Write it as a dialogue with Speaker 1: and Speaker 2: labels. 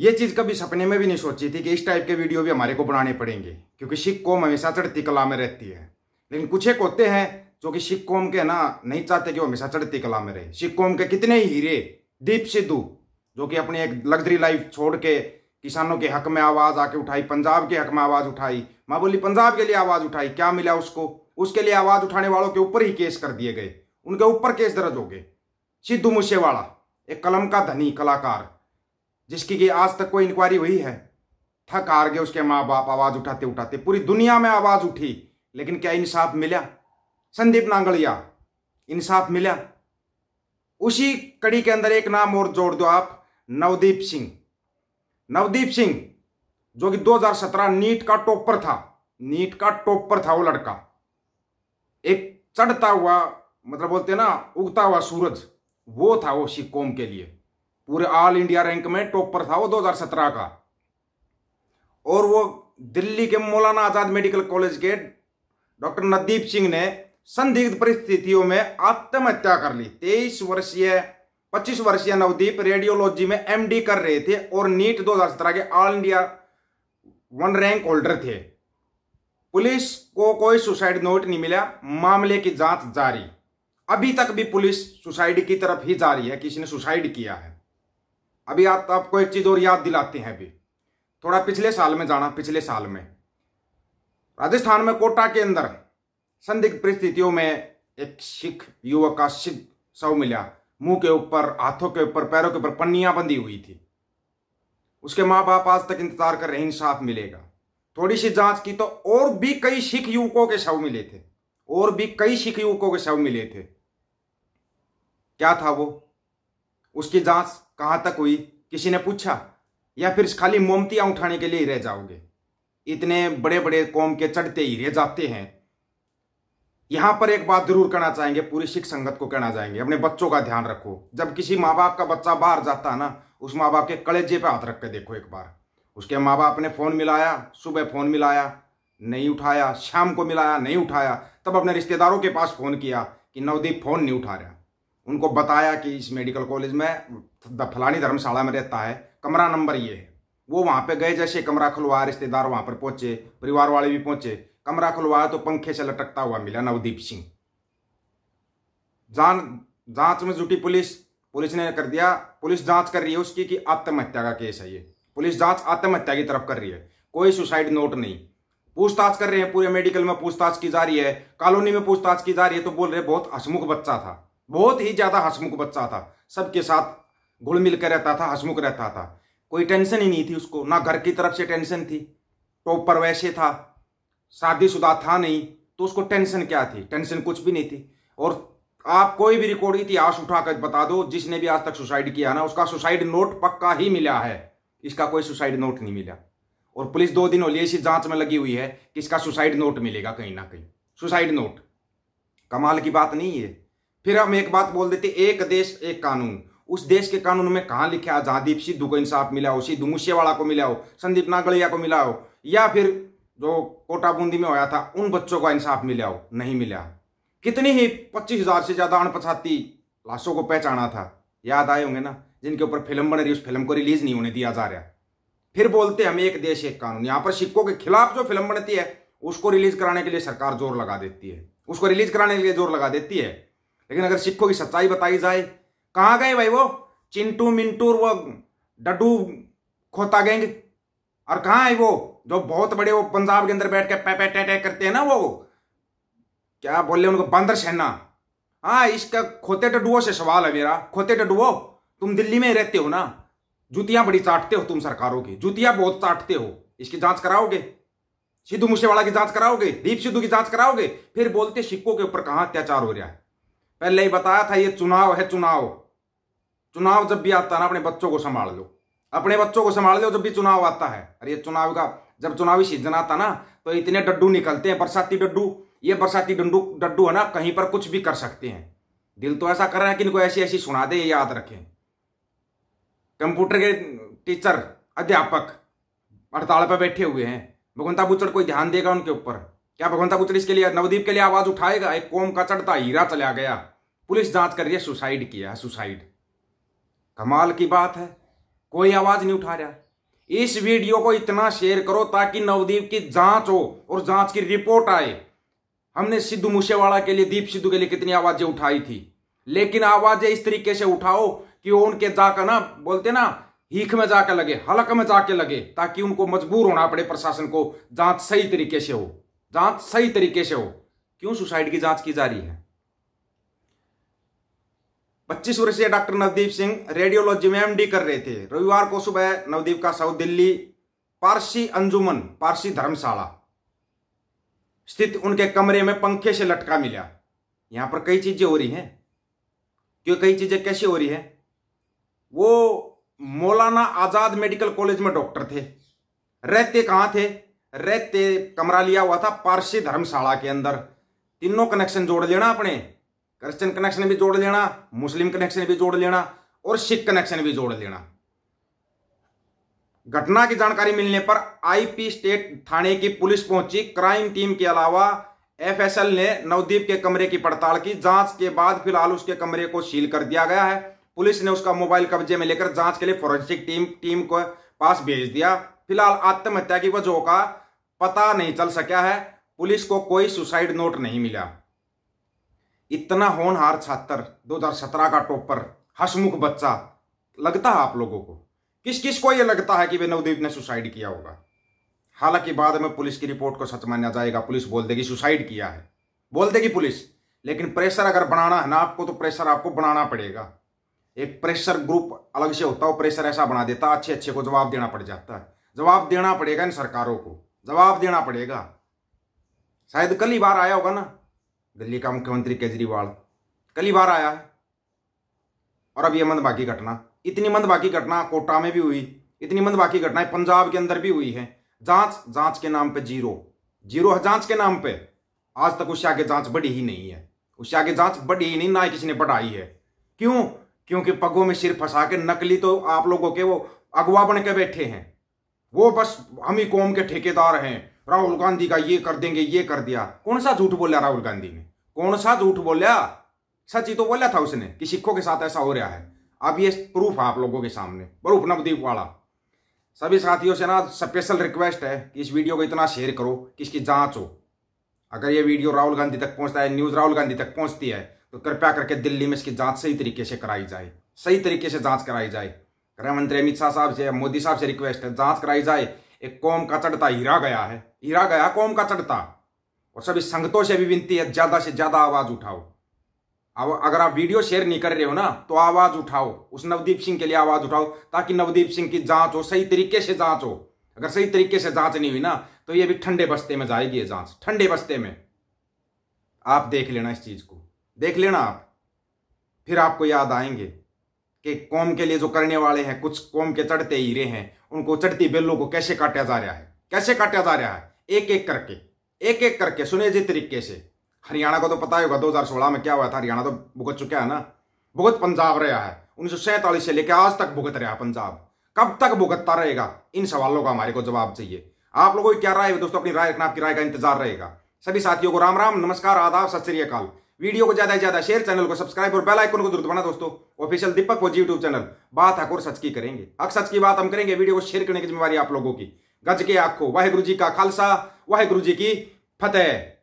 Speaker 1: ये चीज़ कभी सपने में भी नहीं सोची थी कि इस टाइप के वीडियो भी हमारे को बनाने पड़ेंगे क्योंकि सिख कौम हमेशा चढ़ती कला में रहती है लेकिन कुछ एक होते हैं जो कि सिख कौम के ना नहीं चाहते कि वो हमेशा चढ़ती कला में रहे सिख कौम के कितने ही हीरे दीप सिद्धू जो कि अपनी एक लग्जरी लाइफ छोड़ के किसानों के हक में आवाज़ आके उठाई पंजाब के हक में आवाज़ उठाई माँ बोली पंजाब के लिए आवाज़ उठाई क्या मिला उसको उसके लिए आवाज़ उठाने वालों के ऊपर ही केस कर दिए गए उनके ऊपर केस दर्ज हो गए सिद्धू मूसेवाला एक कलम का धनी कलाकार जिसकी कि आज तक कोई इंक्वायरी हुई है थक हार गए उसके माँ बाप आवाज़ उठाते उठाते पूरी दुनिया में आवाज़ उठी लेकिन क्या इंसाफ मिला संदीप नांगलिया इंसाफ मिला उसी कड़ी के अंदर एक नाम और जोड़ दो आप नवदीप सिंह नवदीप सिंह जो कि 2017 नीट का टॉपर था नीट का टॉपर था वो लड़का एक चढ़ता हुआ मतलब बोलते हैं ना उगता हुआ सूरज वो था वो कौम के लिए पूरे ऑल इंडिया रैंक में टॉपर था वो 2017 का और वो दिल्ली के मौलाना आजाद मेडिकल कॉलेज के डॉक्टर नदीप सिंह ने संदिग्ध परिस्थितियों में आत्महत्या कर ली तेईस वर्षीय पच्चीस वर्षीय नवदीप रेडियोलॉजी में एमडी कर रहे थे और नीट 2017 के all India one rank holder थे पुलिस को कोई सुसाइड नोट नहीं मिला मामले की जांच जारी अभी तक भी पुलिस सुसाइड की तरफ ही जा रही है किसी ने सुसाइड किया है अभी आप आपको एक चीज़ और याद दिलाते हैं अभी थोड़ा पिछले साल में जाना पिछले साल में राजस्थान में कोटा के अंदर संदिग्ध परिस्थितियों में एक सिख युवक का सिख शव मिला मुंह के ऊपर हाथों के ऊपर पैरों के ऊपर पन्नियां बंधी हुई थी उसके माँ बाप आज तक इंतजार कर रहे हैं इंसाफ मिलेगा थोड़ी सी जांच की तो और भी कई सिख युवकों के शव मिले थे और भी कई सिख युवकों के शव मिले थे क्या था वो उसकी जांच कहाँ तक हुई किसी ने पूछा या फिर खाली मोमतियां उठाने के लिए ही रह जाओगे इतने बड़े बड़े कौम के चढ़ते ही रह जाते हैं यहां पर एक बात जरूर कहना चाहेंगे पूरी सिख संगत को कहना चाहेंगे अपने बच्चों का ध्यान रखो जब किसी माँ बाप का बच्चा बाहर जाता है ना उस माँ बाप के कलेजे पे हाथ रख के देखो एक बार उसके माँ बाप ने फोन मिलाया सुबह फोन मिलाया नहीं उठाया शाम को मिलाया नहीं उठाया तब अपने रिश्तेदारों के पास फोन किया कि नवदीप फोन नहीं उठा रहा उनको बताया कि इस मेडिकल कॉलेज में फलानी धर्मशाला में रहता है कमरा नंबर ये है वो वहाँ पे गए जैसे कमरा खुलवाया रिश्तेदार वहाँ पर पहुँचे परिवार वाले भी पहुँचे कमरा खुलवाया तो पंखे से लटकता हुआ मिला नवदीप सिंह जान जांच में जुटी पुलिस पुलिस ने कर दिया पुलिस जांच कर रही है उसकी कि आत्महत्या का केस है ये पुलिस जांच आत्महत्या की तरफ कर रही है कोई सुसाइड नोट नहीं पूछताछ कर रहे हैं पूरे मेडिकल में पूछताछ की जा रही है कॉलोनी में पूछताछ की जा रही है तो बोल रहे बहुत हसमुख बच्चा था बहुत ही ज्यादा हसमुख बच्चा था सबके साथ घुल मिल कर रहता था हसमुख रहता था कोई टेंशन ही नहीं थी उसको ना घर की तरफ से टेंशन थी टॉप पर वैसे था शादीशुदा था नहीं तो उसको टेंशन क्या थी टेंशन कुछ भी नहीं थी और आप कोई भी रिकॉर्ड इतिहास उठाकर बता दो जिसने भी आज तक सुसाइड किया ना उसका सुसाइड नोट पक्का ही मिला है इसका कोई सुसाइड नोट नहीं मिला और पुलिस दो दिन होली इसी जांच में लगी हुई है कि इसका सुसाइड नोट मिलेगा कहीं ना कहीं सुसाइड नोट कमाल की बात नहीं है फिर हम एक बात बोल देते एक देश एक कानून उस देश के कानून में कहा लिखे आजादी सिद्धू को इंसाफ मिला हो सिद्धू मुस्सेवाड़ा को मिला हो संदीप नागलिया को मिला हो या फिर जो कोटा बूंदी में होया था उन बच्चों का इंसाफ मिला हो नहीं मिला कितनी ही पच्चीस हजार से ज्यादा अणपछाती लाशों को पहचाना था याद आए होंगे ना जिनके ऊपर फिल्म बन रही उस फिल्म को रिलीज नहीं होने दिया जा रहा फिर बोलते हम एक देश एक कानून यहाँ पर सिक्कों के खिलाफ जो फिल्म बनती है उसको रिलीज कराने के लिए सरकार जोर लगा देती है उसको रिलीज कराने के लिए जोर लगा देती है लेकिन अगर सिखों की सच्चाई बताई जाए कहाँ गए भाई वो चिंटू मिंटू वो डडू खोता गेंग और कहाँ है वो जो बहुत बड़े वो पंजाब के अंदर बैठ के पैपे टैटे करते हैं ना वो क्या बोले उनको बंदर सेना हाँ इसका खोते टडुओ से सवाल है मेरा खोते टडुओ तुम दिल्ली में रहते हो ना जूतियां बड़ी चाटते हो तुम सरकारों की जूतियां बहुत चाटते हो इसकी जांच कराओगे सिद्धू मूसेवाला की जांच कराओगे दीप सिद्धू की जांच कराओगे फिर बोलते सिक्कों के ऊपर कहा अत्याचार हो रहा है पहले ही बताया था ये चुनाव है चुनाव चुनाव जब भी आता ना अपने बच्चों को संभाल लो अपने बच्चों को संभाल लो जब भी चुनाव आता है अरे ये चुनाव का जब चुनावी सीजन आता ना तो इतने डड्डू निकलते हैं बरसाती डड्डू ये बरसाती डंडू डड्डू है ना कहीं पर कुछ भी कर सकते हैं दिल तो ऐसा कर रहा है कि इनको ऐसी ऐसी सुना दे याद रखें कंप्यूटर के टीचर अध्यापक हड़ताल पर बैठे हुए हैं भगवंता बुचड़ कोई ध्यान देगा उनके ऊपर क्या भगवंता बुचड़ इसके लिए नवदीप के लिए आवाज उठाएगा एक कोम का चढ़ता हीरा चला गया पुलिस जांच कर रही है सुसाइड किया है सुसाइड कमाल की बात है कोई आवाज नहीं उठा रहा इस वीडियो को इतना शेयर करो ताकि नवदीप की जांच हो और जांच की रिपोर्ट आए हमने सिद्धू मूसेवाड़ा के लिए दीप सिद्धू के लिए कितनी आवाजें उठाई थी लेकिन आवाजें इस तरीके से उठाओ कि उनके जाकर ना बोलते ना हीख में जाकर लगे हलक में जाके लगे ताकि उनको मजबूर होना पड़े प्रशासन को जांच सही तरीके से हो जांच सही तरीके से हो क्यों सुसाइड की जांच की जा रही है 25 वर्षीय डॉक्टर नवदीप सिंह रेडियोलॉजी में एमडी कर रहे थे रविवार को सुबह नवदीप का साउथ दिल्ली पारसी अंजुमन पारसी धर्मशाला स्थित उनके कमरे में पंखे से लटका मिला यहां पर कई चीजें हो रही हैं क्यों कई चीजें कैसी हो रही है वो मौलाना आजाद मेडिकल कॉलेज में डॉक्टर थे रहते कहां थे रहते कमरा लिया हुआ था पारसी धर्मशाला के अंदर तीनों कनेक्शन जोड़ लेना अपने क्रिश्चन कनेक्शन भी जोड़ लेना मुस्लिम कनेक्शन भी जोड़ लेना और सिख कनेक्शन भी जोड़ लेना घटना की जानकारी मिलने पर आईपी स्टेट थाने की पुलिस पहुंची क्राइम टीम के अलावा एफएसएल ने नवदीप के कमरे की पड़ताल की जांच के बाद फिलहाल उसके कमरे को सील कर दिया गया है पुलिस ने उसका मोबाइल कब्जे में लेकर जांच के लिए फोरेंसिक टीम टीम को पास भेज दिया फिलहाल आत्महत्या की वजह का पता नहीं चल सका है पुलिस को कोई सुसाइड नोट नहीं मिला इतना होनहार छात्र 2017 का टॉपर हसमुख बच्चा लगता है आप लोगों को किस किस को यह लगता है कि वे नवदीप ने सुसाइड किया होगा हालांकि बाद में पुलिस की रिपोर्ट को सच माना जाएगा पुलिस बोल देगी सुसाइड किया है बोल देगी पुलिस लेकिन प्रेशर अगर बनाना है ना आपको तो प्रेशर आपको बनाना पड़ेगा एक प्रेशर ग्रुप अलग से होता है प्रेशर ऐसा बना देता अच्छे अच्छे को जवाब देना पड़ जाता है जवाब देना पड़ेगा इन सरकारों को जवाब देना पड़ेगा शायद कल ही बार आया होगा ना दिल्ली का मुख्यमंत्री केजरीवाल कल ही बार आया है और अब ये बाकी घटना इतनी मंद बाकी घटना कोटा में भी हुई इतनी मंद बाकी घटनाएं पंजाब के अंदर भी हुई है जांच जांच के नाम पे जीरो जीरो है जांच के नाम पे आज तक उषा आगे जांच बड़ी ही नहीं है उषा की जांच बड़ी ही नहीं ना किसी ने बढ़ाई है क्यों क्योंकि पगों में सिर फंसा के नकली तो आप लोगों के वो अगवा बन के बैठे हैं वो बस हम ही कौम के ठेकेदार हैं राहुल गांधी का ये कर देंगे ये कर दिया कौन सा झूठ बोला राहुल गांधी ने कौन सा झूठ बोला सच ही तो बोला था उसने कि सिखों के साथ ऐसा हो रहा है अब ये प्रूफ है आप लोगों के सामने प्रूफ नवदीप वाला सभी साथियों से ना स्पेशल रिक्वेस्ट है कि इस वीडियो को इतना शेयर करो कि इसकी जांच हो अगर ये वीडियो राहुल गांधी तक पहुंचता है न्यूज़ राहुल गांधी तक पहुंचती है तो कृपया करके दिल्ली में इसकी जांच सही तरीके से कराई जाए सही तरीके से जांच कराई जाए गृह मंत्री अमित शाह साहब से मोदी साहब से रिक्वेस्ट है जांच कराई जाए एक कौम का चढ़ता हीरा गया है हीरा गया कौम का चढ़ता और सभी संगतों से भी विनती है ज्यादा से ज्यादा आवाज उठाओ अब अगर आप वीडियो शेयर नहीं कर रहे हो ना तो आवाज उठाओ उस नवदीप सिंह के लिए आवाज उठाओ ताकि नवदीप सिंह की जांच हो सही तरीके से जांच हो अगर सही तरीके से जांच नहीं हुई ना तो ये भी ठंडे बस्ते में जाएगी ये जांच ठंडे बस्ते में आप देख लेना इस चीज को देख लेना आप फिर आपको याद आएंगे कि कौम के लिए जो करने वाले हैं कुछ कौम के चढ़ते हीरे हैं उनको चढ़ती बेलों को कैसे काटा जा रहा है कैसे काटा जा रहा है एक एक करके एक एक करके सुने जी तरीके से हरियाणा को तो पता ही होगा 2016 में क्या हुआ था हरियाणा तो भुगत चुका है ना भुगत पंजाब रहा है उन्नीस से लेकर आज तक भुगत रहा पंजाब कब तक भुगतता रहेगा इन सवालों का हमारे को जवाब चाहिए आप लोगों की क्या राय है दोस्तों अपनी राय रखना आपकी राय का इंतजार रहेगा सभी साथियों को राम राम नमस्कार आदाब सत श्रीकाल वीडियो को ज्यादा से ज्यादा शेयर चैनल को सब्सक्राइब और बेल आइकन को जरूर दबाना दोस्तों ऑफिशियल दीपक फौजी यूट्यूब चैनल बात हक और सच की करेंगे हक सच की बात हम करेंगे वीडियो को शेयर करने की जिम्मेवारी आप लोगों की गज के आखो वाहे गुरु जी का खालसा वाहे गुरु जी की फतेह